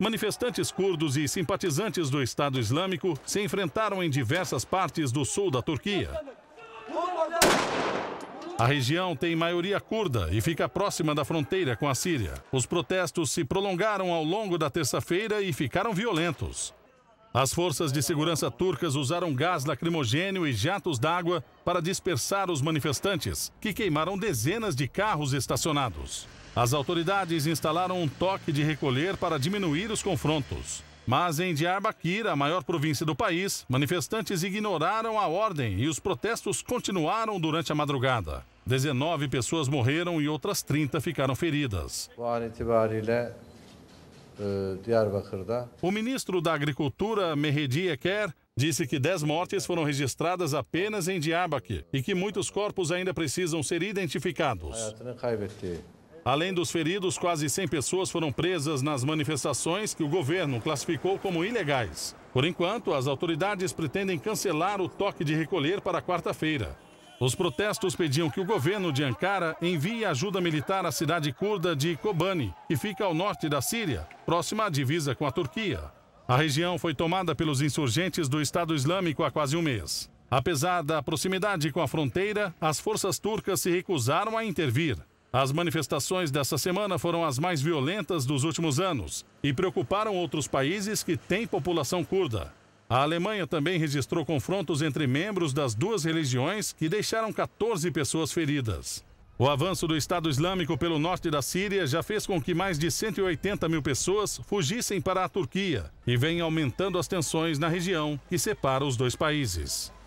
Manifestantes curdos e simpatizantes do Estado Islâmico se enfrentaram em diversas partes do sul da Turquia. A região tem maioria curda e fica próxima da fronteira com a Síria. Os protestos se prolongaram ao longo da terça-feira e ficaram violentos. As forças de segurança turcas usaram gás lacrimogênio e jatos d'água para dispersar os manifestantes, que queimaram dezenas de carros estacionados. As autoridades instalaram um toque de recolher para diminuir os confrontos. Mas em Diyarbakir, a maior província do país, manifestantes ignoraram a ordem e os protestos continuaram durante a madrugada. 19 pessoas morreram e outras 30 ficaram feridas. O ministro da Agricultura, Mehdi Eker, disse que 10 mortes foram registradas apenas em Diyarbakir e que muitos corpos ainda precisam ser identificados. Além dos feridos, quase 100 pessoas foram presas nas manifestações que o governo classificou como ilegais. Por enquanto, as autoridades pretendem cancelar o toque de recolher para quarta-feira. Os protestos pediam que o governo de Ankara envie ajuda militar à cidade curda de Kobani, que fica ao norte da Síria, próxima à divisa com a Turquia. A região foi tomada pelos insurgentes do Estado Islâmico há quase um mês. Apesar da proximidade com a fronteira, as forças turcas se recusaram a intervir. As manifestações dessa semana foram as mais violentas dos últimos anos e preocuparam outros países que têm população curda. A Alemanha também registrou confrontos entre membros das duas religiões que deixaram 14 pessoas feridas. O avanço do Estado Islâmico pelo norte da Síria já fez com que mais de 180 mil pessoas fugissem para a Turquia e vem aumentando as tensões na região que separa os dois países.